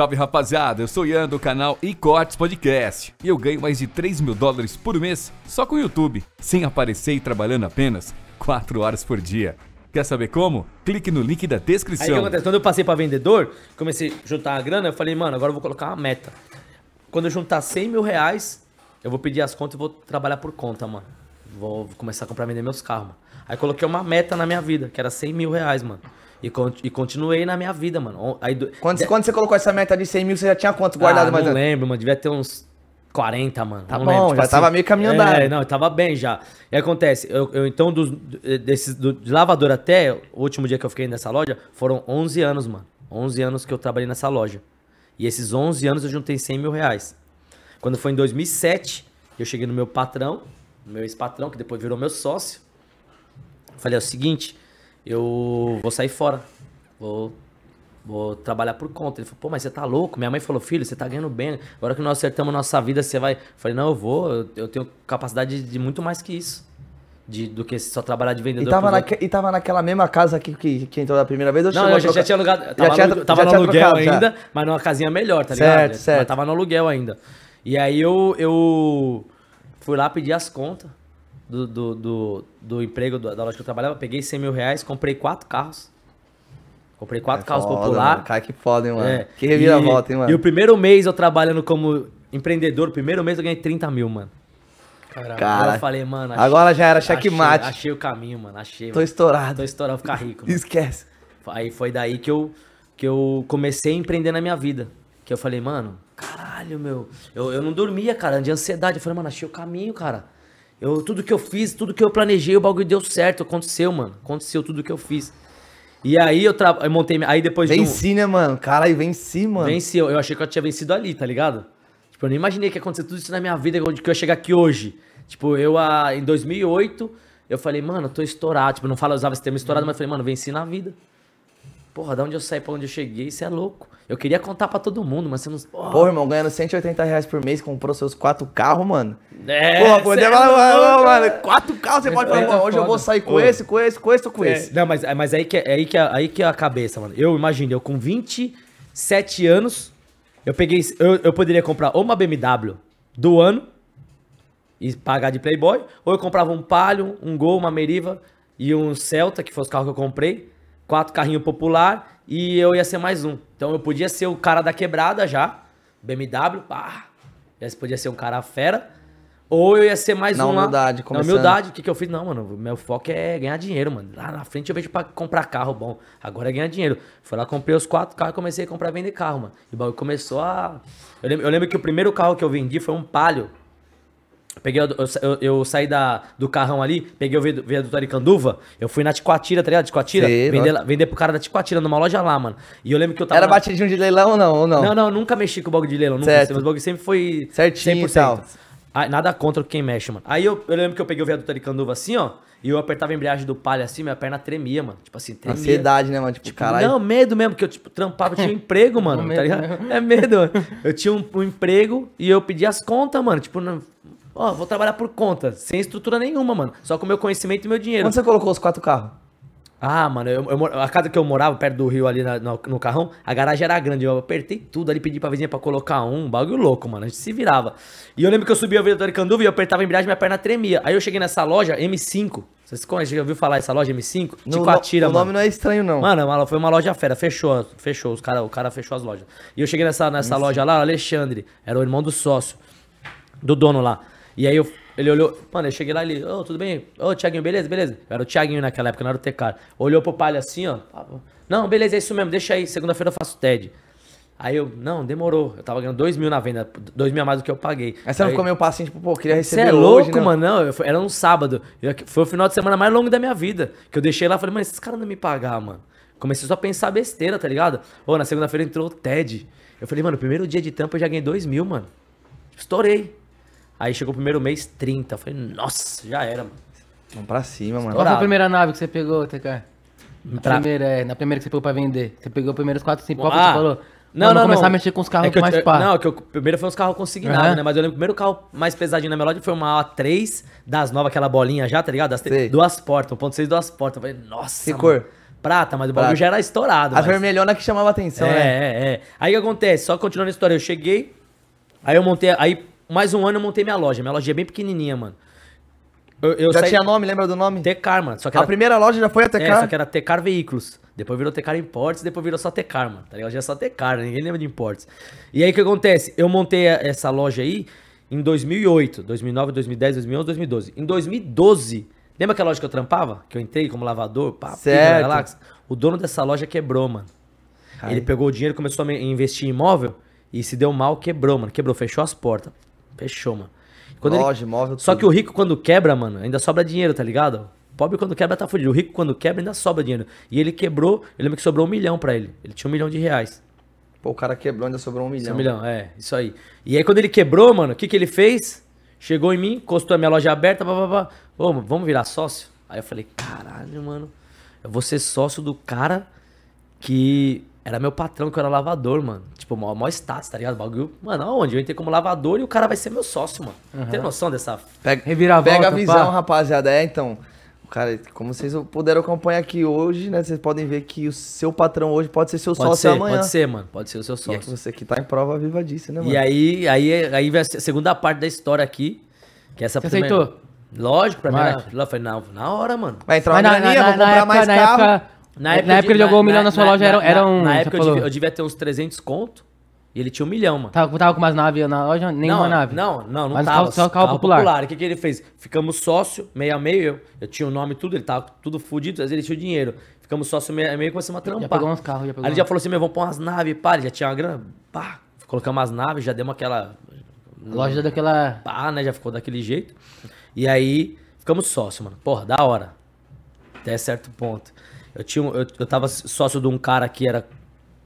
Salve rapaziada, eu sou Ian do canal Icortes Podcast e eu ganho mais de 3 mil dólares por mês só com o YouTube, sem aparecer e trabalhando apenas 4 horas por dia. Quer saber como? Clique no link da descrição. Aí o que acontece? Quando eu passei para vendedor, comecei a juntar a grana, eu falei, mano, agora eu vou colocar uma meta. Quando eu juntar 100 mil reais, eu vou pedir as contas e vou trabalhar por conta, mano. Vou começar a comprar vender meus carros, mano. Aí coloquei uma meta na minha vida, que era 100 mil reais, mano. E, con e continuei na minha vida, mano. Aí, do... quando, de... quando você colocou essa meta de 100 mil, você já tinha quanto guardado ah, mais? Não lembro, mano. Devia ter uns 40, mano. Tá não bom, lembro. Tipo, já assim, tava meio caminhando É, não, eu tava bem já. E acontece, eu, eu então, dos, desse do, de lavador até o último dia que eu fiquei nessa loja, foram 11 anos, mano. 11 anos que eu trabalhei nessa loja. E esses 11 anos eu juntei 100 mil reais. Quando foi em 2007, eu cheguei no meu patrão, no meu ex-patrão, que depois virou meu sócio. Falei, é o seguinte, eu vou sair fora. Vou, vou trabalhar por conta. Ele falou, pô, mas você tá louco? Minha mãe falou, filho, você tá ganhando bem. Agora que nós acertamos nossa vida, você vai. Eu falei, não, eu vou, eu, tenho capacidade de, muito mais que isso. De, do que só trabalhar de vendedor. E tava, naque, e tava naquela mesma casa aqui que, que entrou da primeira vez? Ou não, eu já, já, tinha alugado. Tava, já no, tava já no aluguel trocado, ainda, já. mas numa casinha melhor, tá ligado? Certo, certo. Mas tava no aluguel ainda. E aí eu, eu fui lá pedir as contas do, do, do, do emprego, da loja que eu trabalhava, peguei 100 mil reais, comprei quatro carros. Comprei quatro é carros foda, popular. Mano. Cara, que foda, hein, mano. É. Que reviravolta, hein, mano. E o primeiro mês eu trabalhando como empreendedor, o primeiro mês eu ganhei 30 mil, mano. Caramba. Cara, eu falei, mano. Achei, agora já era checkmate. Achei, achei o caminho, mano. Achei. Tô mano. estourado. Tô estourado, vou ficar rico. Mano. Esquece. Aí foi daí que eu, que eu comecei a empreender na minha vida. Que eu falei, mano, caralho, meu. Eu, eu não dormia, cara, de ansiedade. Eu falei, mano, achei o caminho, cara. Eu, tudo que eu fiz, tudo que eu planejei, o bagulho deu certo. Aconteceu, mano. Aconteceu tudo que eu fiz. E aí eu, tra... eu montei. Aí depois venci, de. Venci, um... né, mano? Caralho, venci, mano. Venci. Eu, eu achei que eu tinha vencido ali, tá ligado? Tipo, eu nem imaginei que ia acontecer tudo isso na minha vida, que eu ia chegar aqui hoje. Tipo, eu a... em 2008, eu falei, mano, eu tô estourado. Tipo, não falo, eu usava esse termo estourado, mas eu falei, mano, venci na vida. Porra, da onde eu saí pra onde eu cheguei, você é louco. Eu queria contar pra todo mundo, mas você não. Porra, Porra irmão, ganhando 180 reais por mês, comprou seus quatro carros, mano. É. Porra, poder é falar, mano, quatro carros, você pode falar, é hoje foda. eu vou sair com Ô. esse, com esse, com esse ou com é. esse. Não, mas, é, mas aí, que, é, aí, que, aí que é a cabeça, mano. Eu imagino, eu com 27 anos, eu peguei. Eu, eu poderia comprar uma BMW do ano e pagar de Playboy, ou eu comprava um Palio, um Gol, uma Meriva e um Celta, que foi os carros que eu comprei quatro carrinhos popular e eu ia ser mais um. Então eu podia ser o cara da quebrada já, BMW, pá. Esse podia ser um cara fera. Ou eu ia ser mais na uma. Humildade, começando. Na humildade, o que, que eu fiz? Não, mano, meu foco é ganhar dinheiro, mano. Lá na frente eu vejo pra comprar carro bom. Agora é ganhar dinheiro. Fui lá, comprei os quatro carros e comecei a comprar vender carro, mano. E o bagulho começou a. Eu lembro, eu lembro que o primeiro carro que eu vendi foi um palio. Peguei, eu, eu, eu, saí da, do carrão ali, peguei o viaduto Aricanduva, eu fui na Ticoatira, tá ligado? Ticoatira, vender, vender pro cara da Ticoatira, numa loja lá, mano. E eu lembro que eu tava... Era batidinho de leilão ou não, ou não? Não, não, nunca mexi com o bagulho de leilão, nunca. Certo. Assim, mas o bagulho sempre foi Certinho 100%. Tal. Ah, nada contra quem mexe, mano. Aí eu, eu lembro que eu peguei o viaduto Aricanduva assim, ó, e eu apertava a embreagem do palha assim, minha perna tremia, mano. Tipo assim, tremia. Ansiedade, né, mano? Tipo, tipo caralho. Não, medo mesmo, que eu, tipo, trampava, eu tinha um emprego, mano, tá ligado? Mesmo. É medo, mano. Eu tinha um, um emprego e eu pedia as contas, mano. Tipo, não Ó, oh, vou trabalhar por conta, sem estrutura nenhuma, mano. Só com meu conhecimento e meu dinheiro. Onde você colocou os quatro carros? Ah, mano, eu, eu, a casa que eu morava, perto do rio ali na, no, no, carrão, a garagem era grande. Eu apertei tudo ali, pedi pra vizinha pra colocar um, um bagulho louco, mano. A gente se virava. E eu lembro que eu subia a do Canduva e eu apertava a embreagem minha perna tremia. Aí eu cheguei nessa loja M5. Vocês conhecem? Já ouviu falar essa loja M5? No, Ticoatira, no, mano. O nome não é estranho, não. Mano, é foi uma loja fera. Fechou, fechou. Os cara, o cara fechou as lojas. E eu cheguei nessa, nessa loja lá, Alexandre. Era o irmão do sócio, do dono lá. E aí eu, ele olhou, mano, eu cheguei lá e ele, ô, oh, tudo bem? Ô, oh, Thiaguinho, beleza, beleza? Eu era o Thiaguinho naquela época, não era o TK. Olhou pro palha assim, ó. Ah, não, beleza, é isso mesmo, deixa aí, segunda-feira eu faço TED. Aí eu, não, demorou. Eu tava ganhando dois mil na venda, dois mil a mais do que eu paguei. Aí você aí, não ficou meio paciente, tipo, pô, queria receber Você é louco, hoje, né? mano? Não, eu, era um sábado. Eu, foi o final de semana mais longo da minha vida. Que eu deixei lá e falei, mano, esses caras não me pagar, mano. Comecei só a pensar besteira, tá ligado? Ô, na segunda-feira entrou o TED. Eu falei, mano, primeiro dia de tampa eu já ganhei dois mil, mano. Estourei. Aí chegou o primeiro mês, 30. Eu falei, nossa, já era, mano. Vamos pra cima, mano. Qual foi a primeira nave que você pegou, TK? Na, pra... primeira, é, na primeira que você pegou pra vender. Você pegou os primeiros 4, 5 qual que ah, você falou... Não, não, não. começar não. a mexer com os é carros é que mais eu, pá. Não, que eu, primeiro foi uns carros consignados, uhum. né? Mas eu lembro o primeiro carro mais pesadinho na Melody foi uma A3 das novas, aquela bolinha já, tá ligado? Das Sei. duas portas, 1.6 duas portas. Eu falei, nossa, Que mano. cor? Prata, mas o bagulho já era estourado. A mas... vermelhona que chamava atenção, né? é, né? É, é. Aí o que acontece? Só continuando a história, eu cheguei, aí eu montei, aí mais um ano eu montei minha loja. Minha loja é bem pequenininha, mano. Eu, eu já saí... tinha nome, lembra do nome? Tecar, mano. Só que era... A primeira loja já foi a Tecar? É, só que era Tecar Veículos. Depois virou Tecar Importes, depois virou só Tecar, mano. Tá ligado? Já é só Tecar, né? ninguém lembra de Importes. E aí o que acontece? Eu montei essa loja aí em 2008, 2009, 2010, 2011, 2012. Em 2012, lembra aquela loja que eu trampava? Que eu entrei como lavador? Pá, relax. O dono dessa loja quebrou, mano. Ai. Ele pegou o dinheiro, começou a investir em imóvel e se deu mal, quebrou, mano. Quebrou, fechou as portas. Fechou, mano. Quando Loja, ele... Só que o rico, quando quebra, mano, ainda sobra dinheiro, tá ligado? o pobre quando quebra tá fodido. O rico quando quebra ainda sobra dinheiro. E ele quebrou, eu lembro que sobrou um milhão para ele. Ele tinha um milhão de reais. Pô, o cara quebrou, ainda sobrou um milhão. um milhão, é, isso aí. E aí quando ele quebrou, mano, o que que ele fez? Chegou em mim, encostou a minha loja aberta, blá. Ô, vamos virar sócio? Aí eu falei, caralho, mano, eu vou ser sócio do cara que era meu patrão que eu era lavador, mano. Tipo, mó, mó status, tá ligado? Bagulho. Mano, aonde? Eu entrei como lavador e o cara vai ser meu sócio, mano. Uhum. Tem noção dessa. Pega, Reviravolta, pega a visão, pá. rapaziada. É, então. Cara, como vocês puderam acompanhar aqui hoje, né? Vocês podem ver que o seu patrão hoje pode ser seu pode sócio ser, amanhã. Pode ser, mano. Pode ser o seu é sócio. E você que tá em prova viva disso, né, mano? E aí, aí, aí vem a segunda parte da história aqui. Que é essa você primeira... aceitou? Lógico, pra mim. Eu falei, na, na hora, mano. Vai entrar uma graninha, vou comprar na mais época, carro. Na época... Na é, época, na época ele jogou um milhão na sua na, loja, na, era, um. Na época eu devia, eu devia, ter uns 300 conto e ele tinha um milhão, mano. Tava, tava com mais nave na loja? Nenhuma não, nave? Não, não, não Mas tava. só carro, popular. popular. O que, que ele fez? Ficamos sócio, meio a meio, eu, eu tinha o nome tudo, ele tava tudo fudido, mas ele tinha o dinheiro. Ficamos sócio, meio a meio, começamos a trampar. Já pegou uns carros, já pegou. Aí ele já falou assim, meu, vamos pôr umas naves, pá, ele já tinha uma grana, pá. Colocamos as naves, já demos aquela... Loja daquela... Pá, né, já ficou daquele jeito. E aí, ficamos sócio, mano. Porra, da hora. Até certo ponto. Eu, tinha, eu, eu tava sócio de um cara que era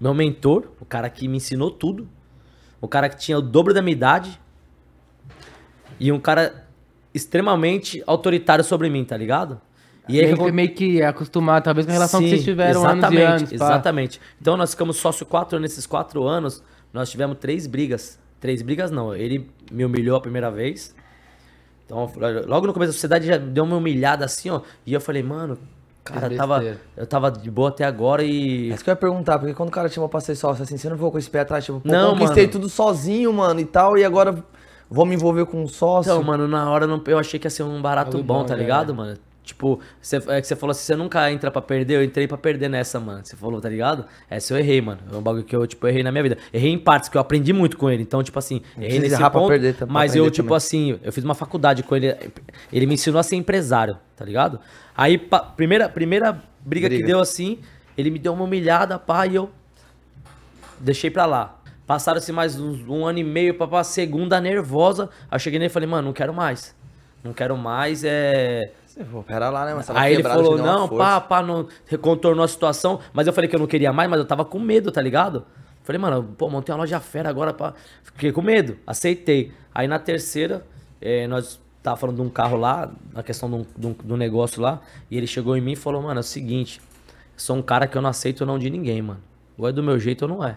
meu mentor, o cara que me ensinou tudo. O cara que tinha o dobro da minha idade. E um cara extremamente autoritário sobre mim, tá ligado? E aí, eu... meio que acostumado, talvez, com a relação Sim, que vocês tiveram exatamente, anos e anos. Exatamente. Então, nós ficamos sócio quatro anos. Nesses quatro anos, nós tivemos três brigas. Três brigas, não. Ele me humilhou a primeira vez. Então, logo no começo da sociedade, já deu uma humilhada assim, ó. E eu falei, mano, Cara, eu tava, eu tava de boa até agora e. É isso que eu ia perguntar, porque quando o cara te chama pra ser sócio, assim, você não ficou com esse pé atrás? Tipo, não, conquistei mano. tudo sozinho, mano, e tal, e agora vou me envolver com um sócio. Então, mano, na hora eu achei que ia ser um barato bom, bom, tá é. ligado, mano? Tipo, cê, é que você falou assim, você nunca entra pra perder, eu entrei pra perder nessa, mano. Você falou, tá ligado? Essa eu errei, mano. É um bagulho que eu, tipo, errei na minha vida. Errei em partes, que eu aprendi muito com ele. Então, tipo assim, errei nesse errar ponto, pra perder, tá, mas eu, tipo também. assim, eu fiz uma faculdade com ele. Ele me ensinou a ser empresário, tá ligado? Aí, pa, primeira, primeira briga, briga, que deu assim, ele me deu uma humilhada, pá, e eu deixei pra lá. Passaram-se mais uns, um ano e meio, pra, pra segunda nervosa. Aí eu cheguei nele e falei, mano, não quero mais. Não quero mais, é você falou, pera lá, né? Mas aí ele falou, não, pá, pá, não, contornou a situação. Mas eu falei que eu não queria mais, mas eu tava com medo, tá ligado? Falei, mano, pô, montei uma loja fera agora, pá. Fiquei com medo, aceitei. Aí na terceira, é, nós tava falando de um carro lá, na questão do, do, do negócio lá, e ele chegou em mim e falou, mano, é o seguinte, sou um cara que eu não aceito não de ninguém, mano. Ou é do meu jeito ou não é.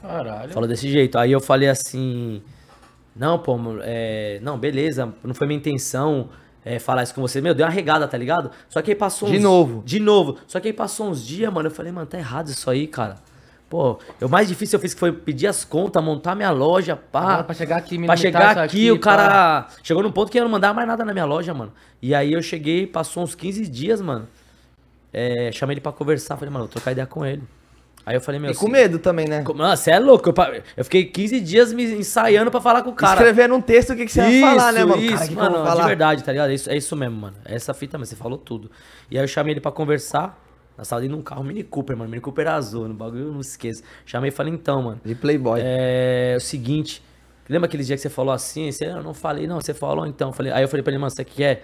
Caralho. Falou desse jeito. Aí eu falei assim, não, pô, é, não, beleza, não foi minha intenção é, falar isso com você. Meu, deu uma regada, tá ligado? Só que aí passou De novo. De novo. Só que aí passou uns dias, mano. Eu falei, mano, tá errado isso aí, cara. Pô, o mais difícil eu fiz que foi pedir as contas, montar minha loja, pá. Agora, pra chegar aqui, me Pra chegar aqui, aqui, o cara. Pá. Chegou num ponto que eu não mandava mais nada na minha loja, mano. E aí eu cheguei, passou uns 15 dias, mano. É, chamei ele pra conversar. Falei, mano, vou trocar ideia com ele. Aí eu falei, meu. E com assim, medo também, né? Mano, você é louco. Eu, eu, fiquei 15 dias me ensaiando pra falar com o cara. Escrevendo um texto, o que, que você isso, ia falar, né, mano? Isso, cara, que mano, falar? de verdade, tá ligado? É isso, é isso mesmo, mano. É essa fita, mas você falou tudo. E aí eu chamei ele pra conversar. sala tava num carro Mini Cooper, mano. Mini Cooper azul, no bagulho, eu não esqueço. Chamei e falei, então, mano. De Playboy. É, é o seguinte. Lembra aquele dia que você falou assim? Você, eu não falei, não. Você falou então. Falei, aí eu falei pra ele, mano, você quer? É?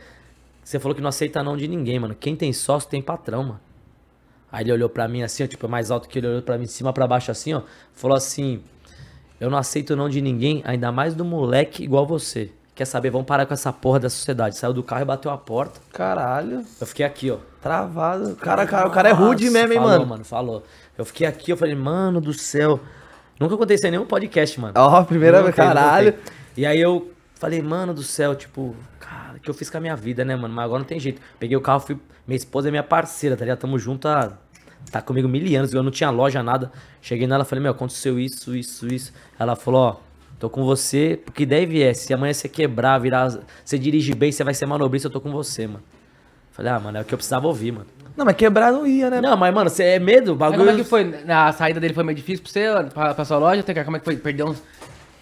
Você falou que não aceita não de ninguém, mano. Quem tem sócio tem patrão, mano. Aí ele olhou para mim assim, ó, tipo, é mais alto que ele olhou para mim de cima para baixo assim, ó. Falou assim: "Eu não aceito não de ninguém, ainda mais do moleque igual você. Quer saber? Vamos parar com essa porra da sociedade". Saiu do carro e bateu a porta. Caralho. Eu fiquei aqui, ó. Travado. Cara, cara, o cara é rude mesmo, hein, falou, mano. mano, falou. Eu fiquei aqui, eu falei: "Mano do céu, nunca aconteceu em nenhum podcast, mano". Ó, oh, primeira vez, caralho. E aí eu falei: "Mano do céu, tipo, cara, o que eu fiz com a minha vida, né, mano? Mas agora não tem jeito. Peguei o carro, fui minha esposa é minha parceira, tá ligado? Tamo junto há tá comigo mil anos, eu não tinha loja, nada. Cheguei nela, falei, meu, aconteceu isso, isso, isso. Ela falou, ó, tô com você, porque deve é, se amanhã você quebrar, virar, você dirige bem, você vai ser manobrista, eu tô com você, mano. Falei, ah, mano, é o que eu precisava ouvir, mano. Não, mas quebrar não ia, né? Não, mas, mano, você é medo, bagulho. Mas como é que foi? A saída dele foi meio difícil pra você, pra, pra sua loja? Como é que foi? Perdeu uns...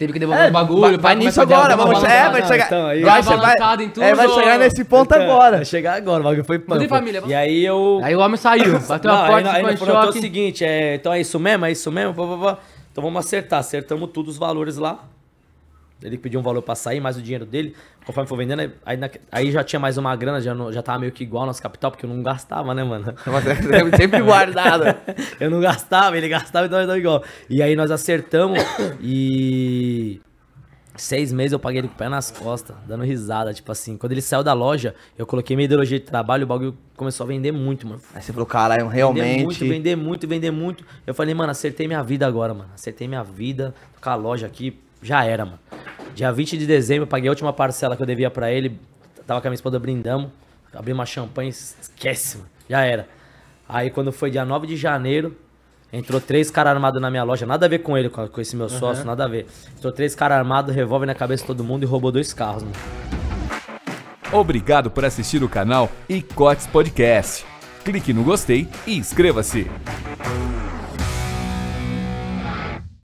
Teve que devolver é, o bagulho. Vai nisso agora, vamos. É, vai então, chegar. Então, aí, vai, vai, é, vai, tudo, é, vai chegar nesse ponto então, agora. Vai chegar agora, o bagulho foi pano. família. E aí eu. Aí o homem saiu, bateu não, a porta, aí, aí falou, é o seguinte, é, então é isso mesmo, é isso mesmo, vá, vá, vá. Então vamos acertar, acertamos tudo os valores lá ele pediu um valor para sair, mais o dinheiro dele, conforme for vendendo, aí, aí já tinha mais uma grana, já, não, já tava meio que igual nosso capital, porque eu não gastava, né, mano? É, é sempre guardado. eu não gastava, ele gastava, então dava igual. E aí nós acertamos e... Seis meses eu paguei ele com o pé nas costas, dando risada, tipo assim. Quando ele saiu da loja, eu coloquei minha ideologia de trabalho, o bagulho começou a vender muito, mano. Aí você falou, caralho, realmente. Vender muito, vender muito, vender muito. Eu falei, mano, acertei minha vida agora, mano. Acertei minha vida, tô com a loja aqui, já era, mano. Dia 20 de dezembro, eu paguei a última parcela que eu devia para ele. Tava com a minha esposa brindando. Abri uma champanhe, esquece, mano. Já era. Aí quando foi dia 9 de janeiro, entrou três caras armados na minha loja. Nada a ver com ele, com esse meu sócio, uhum. nada a ver. Entrou três caras armados, revólver na cabeça de todo mundo e roubou dois carros, mano. Obrigado por assistir o canal Icotes Podcast. Clique no gostei e inscreva-se.